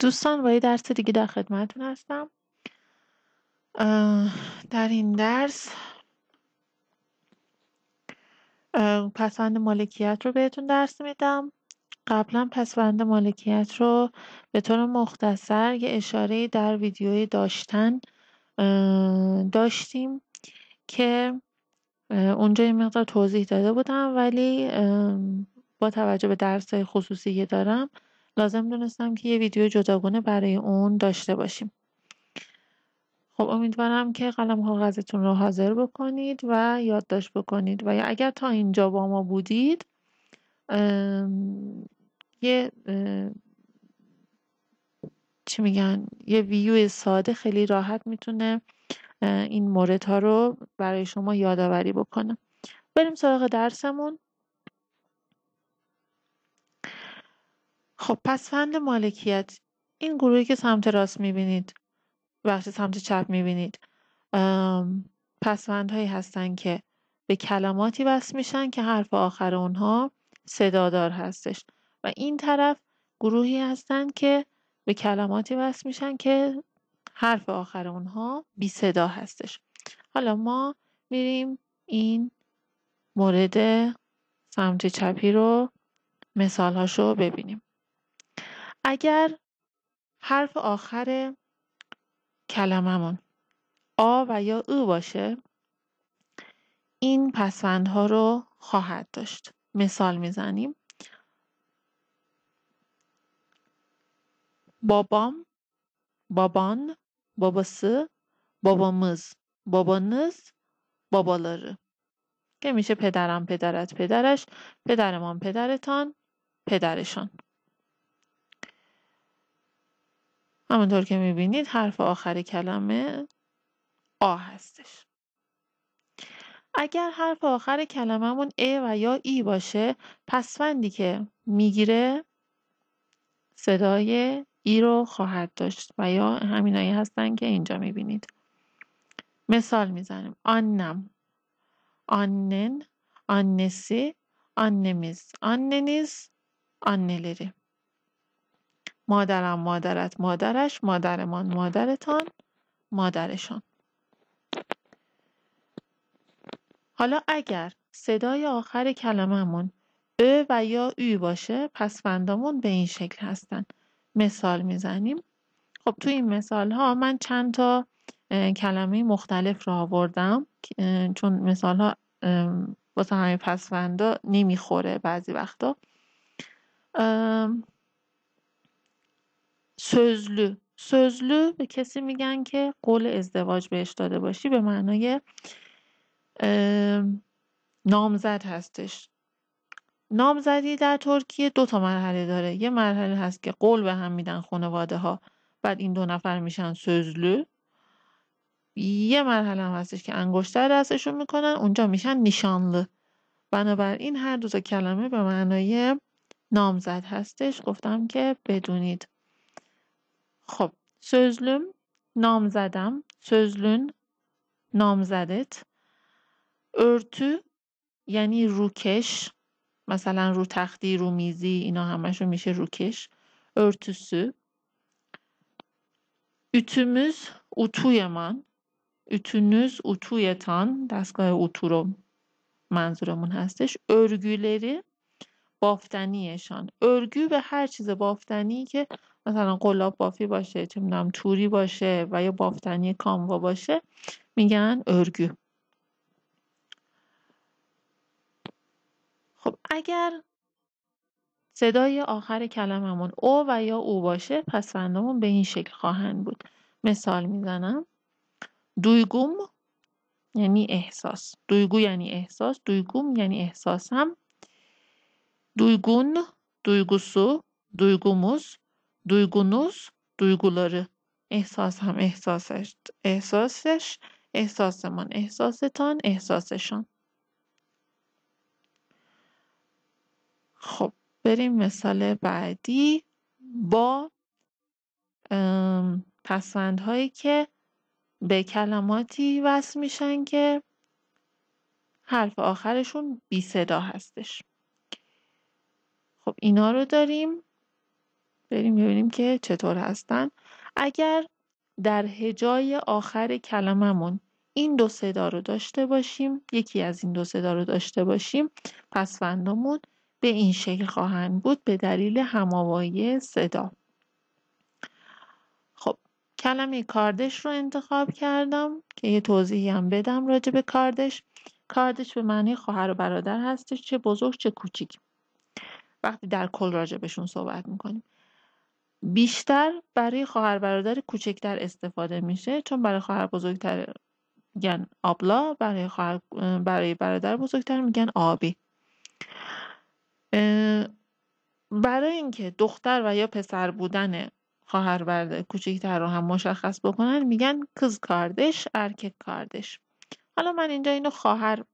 دوستان با یه درس دیگه در خدمتتون هستم در این درس پسوند مالکیت رو بهتون درس میدم قبلا پسوند مالکیت رو به طور مختصر یه اشاره در ویدیوی داشتن داشتیم که اونجا یه مقدار توضیح داده بودم ولی با توجه به درس خصوصی که دارم لازم دونستم که یه ویدیو جداگونه برای اون داشته باشیم خب امیدوارم که قلم کاغذتون رو حاضر بکنید و یادداشت بکنید و یا اگر تا اینجا با ما بودید یه چی میگن یه ویو ساده خیلی راحت میتونه این موردها رو برای شما یادآوری بکنه بریم سراغ درسمون خب پس مالکیت این گروهی که سمت راست میبینید وقتی سمت چپ میبینید هایی هستن که به کلماتی وصل میشن که حرف آخر اونها صدادار هستش و این طرف گروهی هستن که به کلماتی وصل میشن که حرف آخر اونها بی صدا هستش حالا ما میریم این مورد سمت چپی رو مثال هاشو ببینیم اگر حرف آخر کلممون آ و یا او باشه این پسوندها رو خواهد داشت مثال میزنیم بابام بابان، سه، بابامز، بابانز، babaları. که میشه پدرم پدرت پدرش پدرمان پدرتان پدرشان همونطور که میبینید حرف آخر کلمه آ هستش اگر حرف آخر کلمهمون ا و یا ای e باشه پسفندی که میگیره صدای ای e رو خواهد داشت و یا همینایی هستن که اینجا میبینید مثال میزنیم آنم آنن آنسی آننمیز آننیز آننلری مادرم مادرت مادرش مادرمان مادرتان مادرشان حالا اگر صدای آخر کلمهمون ا و یا ای باشه پس فندامون به این شکل هستن مثال میزنیم خب تو این مثال ها من چند تا کلمه مختلف را آوردم چون مثال ها واسه همین نمیخوره بعضی وقتا sözlü sözlü به کسی میگن که قول ازدواج بهش داده باشی به معنای نامزد هستش نامزدی در ترکیه دو تا مرحله داره یه مرحله هست که قول به هم میدن خانواده ها بعد این دو نفر میشن سوزلو یه مرحله هم هستش که انگشتر دستشون میکنن اونجا میشن نیشانل بنابراین هر دو تا کلمه به معنای نامزد هستش گفتم که بدونید خب سوزلوم نام زدم نامزدت، نام زدت ارتو یعنی روکش مثلا رو تختی رو میزی اینا همشون میشه روکش ارتوسو اتومز اتوی من اتونوز اتویتان دستگاه اتو رو منظورمون هستش ارگولری بافتنیشان ارگو به هر چیز بافتنی که مثلا قلاب بافی باشه چه میدونم توری باشه و یا بافتنی کاموا باشه میگن ارگو خب اگر صدای آخر کلممون او و یا او باشه پسندمون به این شکل خواهند بود مثال میزنم دویگوم یعنی احساس دویگو یعنی احساس دویگوم یعنی احساسم duygun, دویگوسو، duygumuz, duygunuz, duyguları. احساس هم احساسش احساسش احساس من احساستان احساسشان خب بریم مثال بعدی با پسوندهایی که به کلماتی وصل میشن که حرف آخرشون بی صدا هستش خب اینا رو داریم بریم ببینیم که چطور هستن اگر در هجای آخر کلممون این دو صدا رو داشته باشیم یکی از این دو صدا رو داشته باشیم پسفندمون به این شکل خواهند بود به دلیل هماوایی صدا خب کلمه کاردش رو انتخاب کردم که یه توضیحی هم بدم راجع به کاردش کاردش به معنی خواهر و برادر هستش چه بزرگ چه کوچیک وقتی در کل راجع بهشون صحبت میکنیم بیشتر برای خواهر برادر کوچکتر استفاده میشه چون برای خواهر بزرگتر میگن آبلا برای, خواهر برای برادر بزرگتر میگن آبی برای اینکه دختر و یا پسر بودن خواهر برادر کوچکتر رو هم مشخص بکنن میگن کز کاردش ارکک کاردش حالا من اینجا اینو خواهر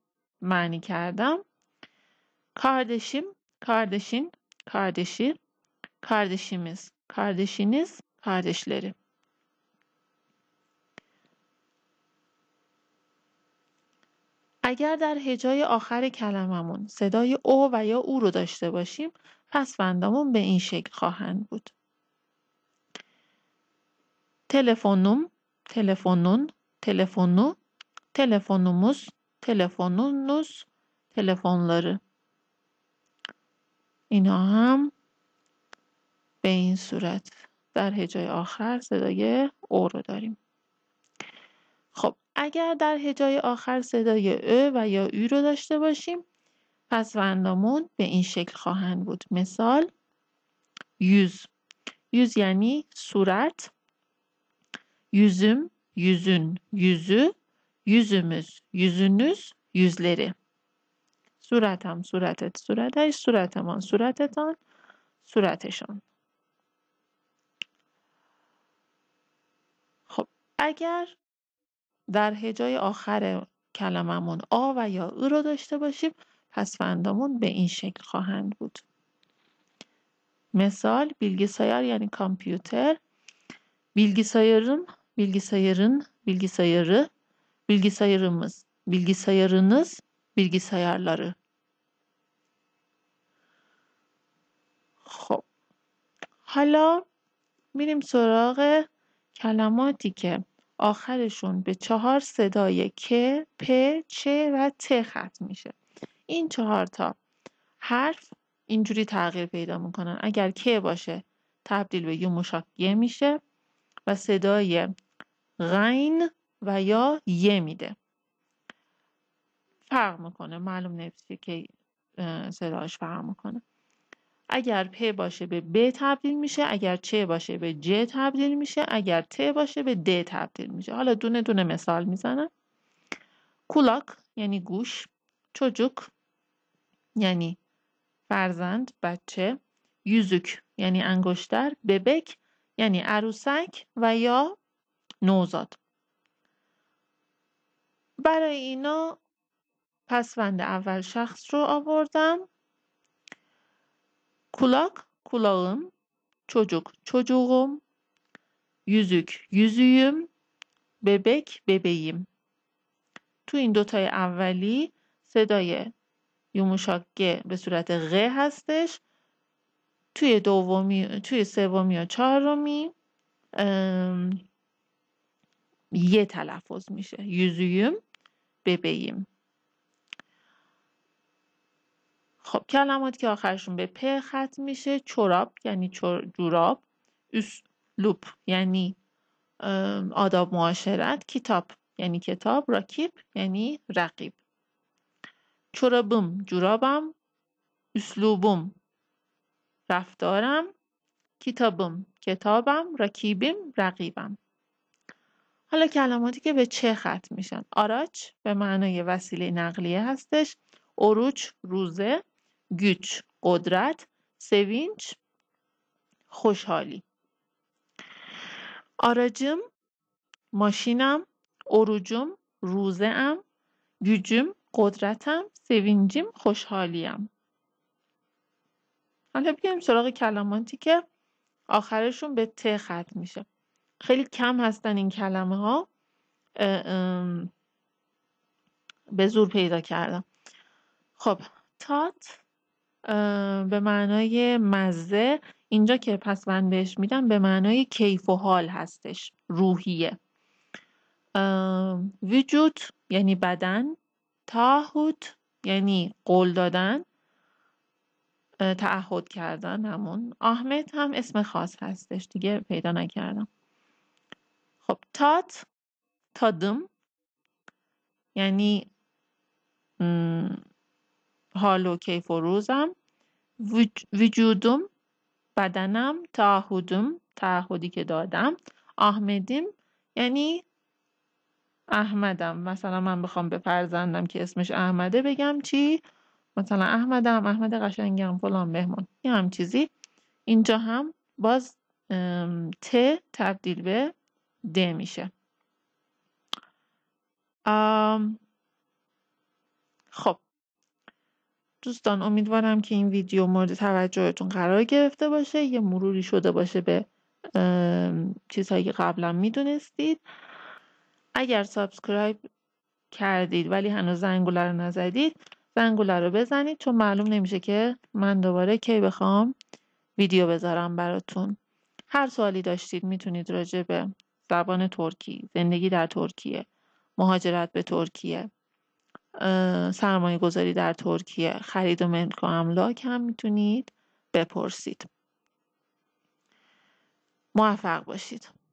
معنی کردم کاردشیم Kardeşin, kardeşi, kardeşimiz, kardeşiniz, kardeşleri. اگر در هجای آخر کلممون صدای او و یا او رو داشته باشیم پس فندامون به این شکل خواهند بود. تلفنوم، تلفنون، تلفنو، تلفنوموز, تلفنونوز، telefonları. اینا هم به این صورت در هجای آخر صدای او رو داریم خب اگر در هجای آخر صدای ا و یا او رو داشته باشیم پس وندامون به این شکل خواهند بود مثال یوز یوز یعنی صورت یوزم یوزن یوزو yüzümüz, یوزنوز یوزلری. صورتم صورتت صورتش صورتمان صورتتان صورتشان خب اگر در هجای آخر کلممون آ و یا او رو داشته باشیم پس فندامون به این شکل خواهند بود مثال سایر یعنی کامپیوتر بیلگیسایرم، bilgisayarın bilgisayarı bilgisayarımız bilgisayarınız bilgisayarları. خب حالا میریم سراغ کلماتی که آخرشون به چهار صدای ک، پ، چ و ت ختم میشه. این چهار تا حرف اینجوری تغییر پیدا میکنن. اگر ک باشه تبدیل به یوموشاک یه میشه و صدای غین و یا یه میده. فرق میکنه معلوم نیست که صداش فرق میکنه اگر پ باشه به ب تبدیل میشه اگر چه باشه به ج تبدیل میشه اگر ت باشه به د تبدیل میشه حالا دونه دونه مثال میزنم کولاک یعنی گوش چوجوک یعنی فرزند بچه یوزوک یعنی انگشتر ببک یعنی عروسک و یا نوزاد برای اینا پسوند اول شخص رو آوردم کولاک kulağım çocuk چوچوغم یوزک یوزیم، ببک ببیم. تو این دوتای اولی صدای یوموشاک به صورت غه هستش توی دومی توی سومی و چهارمی یه تلفظ میشه یوزویم ببیم خب کلماتی که آخرشون به پ ختم میشه چراب یعنی جوراب اسلوب یعنی آداب معاشرت کتاب یعنی کتاب راکیب یعنی رقیب چرابم جورابم اسلوبم رفتارم کتابم کتابم رکیبم رقیبم حالا کلماتی که به چه ختم میشن آراج به معنای وسیله نقلیه هستش اروچ روزه گوچ قدرت سوینچ خوشحالی آراجم، ماشینم اروجم، روزه ام gücüm قدرتم سوینجیم خوشحالیم حالا بیایم سراغ کلماتی که آخرشون به ت ختم میشه خیلی کم هستن این کلمه ها به زور پیدا کردم خب تات به معنای مزه اینجا که پس من بهش میدم به معنای کیف و حال هستش روحیه وجود یعنی بدن تاهود یعنی قول دادن تعهد کردن همون احمد هم اسم خاص هستش دیگه پیدا نکردم خب تات تادم یعنی حال و کیف و روزم وجودم بدنم تعهدم تعهدی که دادم احمدیم یعنی احمدم مثلا من بخوام به فرزندم که اسمش احمده بگم چی مثلا احمدم احمد قشنگم فلان بهمون یه هم چیزی اینجا هم باز ت تبدیل به د میشه خب دوستان امیدوارم که این ویدیو مورد توجهتون قرار گرفته باشه یه مروری شده باشه به چیزهایی که قبلا میدونستید اگر سابسکرایب کردید ولی هنوز زنگوله رو نزدید زنگوله رو بزنید چون معلوم نمیشه که من دوباره کی بخوام ویدیو بذارم براتون هر سوالی داشتید میتونید راجع به زبان ترکی زندگی در ترکیه مهاجرت به ترکیه سرمایه گذاری در ترکیه خرید و ملک و املاک هم میتونید بپرسید موفق باشید